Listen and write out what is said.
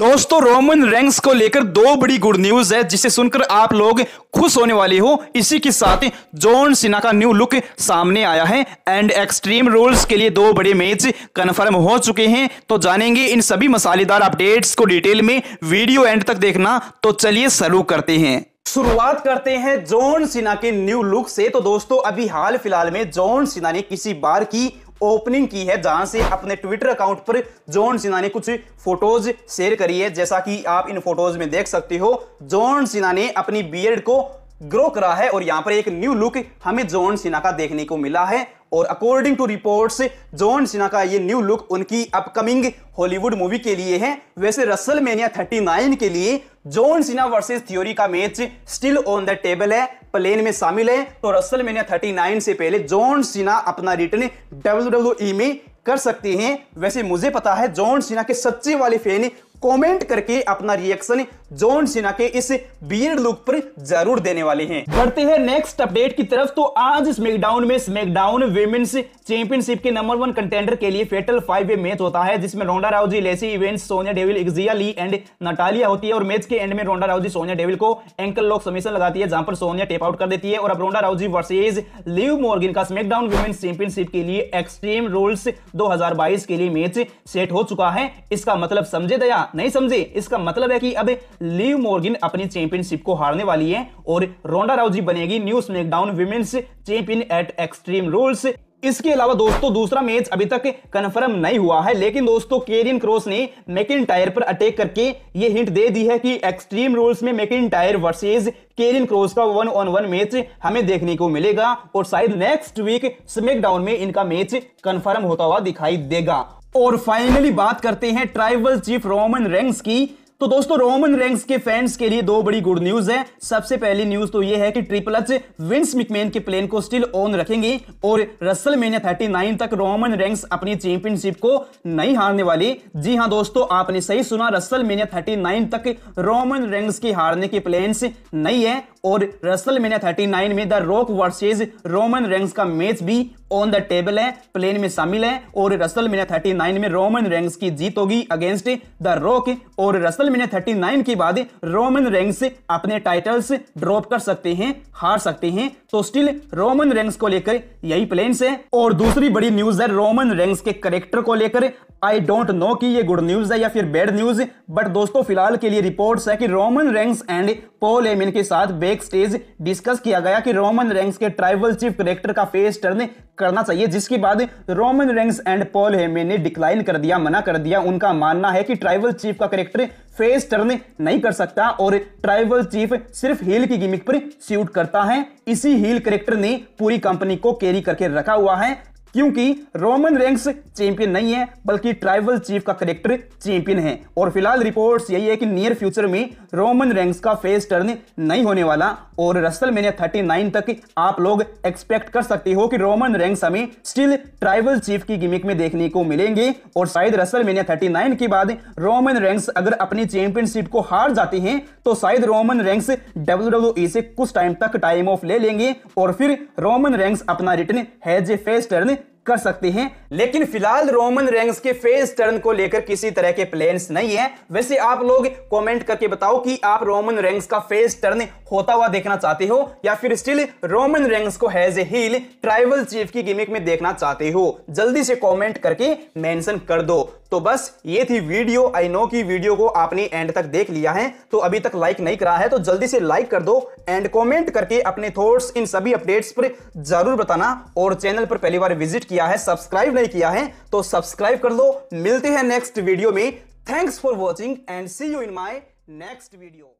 दोस्तों Roman ranks को लेकर दो बड़ी गुड न्यूज है जिसे सुनकर आप लोग खुश होने वाले हो इसी के साथ जॉन सिन्हा का न्यू लुक सामने आया है एंड एक्सट्रीम रूल्स के लिए दो बड़े मैच कन्फर्म हो चुके हैं तो जानेंगे इन सभी मसालेदार अपडेट्स को डिटेल में वीडियो एंड तक देखना तो चलिए शुरू करते हैं शुरुआत करते हैं जॉन सिन्हा के न्यू लुक से तो दोस्तों अभी हाल फिलहाल में जॉन सिन्हा ने किसी बार की ओपनिंग की है जहां से अपने ट्विटर अकाउंट पर जॉन सिन्हा ने कुछ फोटोज शेयर करी है जैसा कि आप इन फोटोज में देख सकते हो जॉन सिन्हा ने अपनी बियर्ड को ग्रो करा है और यहां पर एक न्यू लुक हमें जॉन सिन्हा का देखने को मिला है और according to reports John Cena का ये न्यू लुक उनकी अपकमिंग हॉलीवुड मूवी के लिए है वैसे रसल मेनिया थर्टी के लिए जॉन सिन्हा वर्सेस थ्योरी का match still on the table है प्लेन में शामिल है तो रसल मेनिया नाइन से पहले जॉन सिन्हा अपना रिटर्न डब्ल्यू डब्ल्यू ई में कर सकते हैं वैसे मुझे पता है जॉन सिन्हा के सच्चे वाले फैन कमेंट करके अपना रिएक्शन जॉन सिन्हा के इस बियर्ड लुक पर जरूर देने वाले हैं बढ़ते हैं नेक्स्ट अपडेट की तरफ तो आज स्मैकडाउन में स्मैकडाउन वेमेन्स चैंपियनशिप के नंबर वन कंटेंडर के लिए फेटल फाइव वे मैच होता है जिसमें Ronda Rousey Lacey Evans Sonya Deville Xia Li and Natalya होती है और मैच के एंड में रोंडा राउजी सोनिया डेविल को एंकल लॉक समीशन लगाती है जहां पर सोनिया टेप आउट कर देती है और अब रोंडा राउजी वर्सेज लिव मोर्गिन का स्मैकडाउन वुमेन्स चैंपियनशिप के लिए एक्सट्रीम रूल्स दो के लिए मैच सेट हो चुका है इसका मतलब समझे दया आप नहीं समझे इसका मतलब है कि अब लीव मोर्गिन अपनी चैंपियनशिप को हारने वाली है और रोंडा राउजी बनेगी new SmackDown women's champion at Extreme Rules इसके अलावा दोस्तों दूसरा मैच अभी तक कन्फर्म नहीं हुआ है लेकिन दोस्तों केरियन क्रॉस ने मैकिन टायर पर अटैक करके ये हिंट दे दी है कि एक्सट्रीम रूल्स में McIntyre versus Karrion Kross का वन ऑन वन मैच हमें देखने को मिलेगा और शायद नेक्स्ट वीक स्मैकडाउन में इनका मैच कन्फर्म होता हुआ दिखाई देगा और फाइनली बात करते हैं ट्राइबल चीफ रोमन रैंक्स की तो दोस्तों रोमन रैंक्स के फैंस के लिए दो बड़ी गुड न्यूज है सबसे पहली न्यूज तो ये है कि ट्रिपल एच विंस मिकमेन के प्लेन को स्टिल ऑन रखेंगे और रसल मेनिया थर्टी नाइन तक रोमन रैंक्स अपनी चैंपियनशिप को नहीं हारने वाली जी हाँ दोस्तों आपने सही सुना रसल मेनिया थर्टी नाइन तक रोमन रेंग्स के हारने के प्लेन नहीं है और रसल मेनिया थर्टी नाइन में the Rock versus Roman Reigns का मैच भी ऑन द टेबल है प्लेन में शामिल है और रसल मीना थर्टी नाइन में रोमन रैंक्स की जीत होगी अगेंस्ट द रॉक और रसल मीना थर्टी नाइन के बाद रोमन रैंक्स अपने टाइटल्स ड्रॉप कर सकते हैं हार सकते हैं तो स्टिल रोमन रैंक्स को लेकर यही प्लेन है और दूसरी बड़ी न्यूज है रोमन रैंक्स के करेक्टर को लेकर आई डोंट नो कि ये गुड न्यूज है या फिर बैड न्यूज बट दोस्तों फिलहाल के लिए रिपोर्ट्स है कि Roman Reigns and Paul Heyman के साथ बैक स्टेज डिस्कस किया गया कि रोमन रैंक्स के ट्राइबल चीफ करेक्टर का फेस टर्न करना चाहिए जिसके बाद Roman Reigns and Paul Heyman ने डिक्लाइन कर दिया मना कर दिया उनका मानना है कि ट्राइबल चीफ का करेक्टर फेस टर्न नहीं कर सकता और ट्राइबल चीफ सिर्फ हील की गिमिक पर शूट करता है इसी हील करेक्टर ने पूरी कंपनी को कैरी करके रखा हुआ है क्योंकि रोमन रैंक्स चैंपियन नहीं है बल्कि ट्राइबल चीफ का करेक्टर चैंपियन है और फिलहाल रिपोर्ट्स यही है कि नियर फ्यूचर में रोमन रैंक्स का फेस टर्न नहीं होने वाला और रसल थर्टी नाइन तक आप लोग एक्सपेक्ट कर सकते हो कि रोमन रैंक्स हमें स्टिल ट्राइबल चीफ की गिमिक में देखने को मिलेंगे और शायद रसल मैंने थर्टी नाइन के बाद रोमन रैंक्स अगर अपनी चैंपियनशिप को हार जाते हैं तो शायद रोमन रैंक्स डब्ल्यू से कुछ टाइम तक टाइम ऑफ ले लेंगे और फिर रोमन रैंक्स अपना return as a face turn कर सकते हैं लेकिन फिलहाल रोमन रेंग्स के फेस टर्न को लेकर किसी तरह के प्लेन्स नहीं है वैसे आप लोग कमेंट करके बताओ कि आप रोमन रेंग्स का फेस टर्न होता हुआ देखना चाहते हो या फिर स्टिल रोमन रेंग्स को as a heel tribal chief की गिमिक में देखना चाहते हो जल्दी से कॉमेंट करके मैंशन कर दो तो बस ये थी वीडियो आई नो की वीडियो को आपने एंड तक देख लिया है तो अभी तक लाइक नहीं करा है तो जल्दी से लाइक कर दो एंड कमेंट करके अपने थॉट्स इन सभी अपडेट्स पर जरूर बताना और चैनल पर पहली बार विजिट किया किया है सब्सक्राइब नहीं किया है तो सब्सक्राइब कर दो मिलते हैं नेक्स्ट वीडियो में thanks for watching and see you in my next video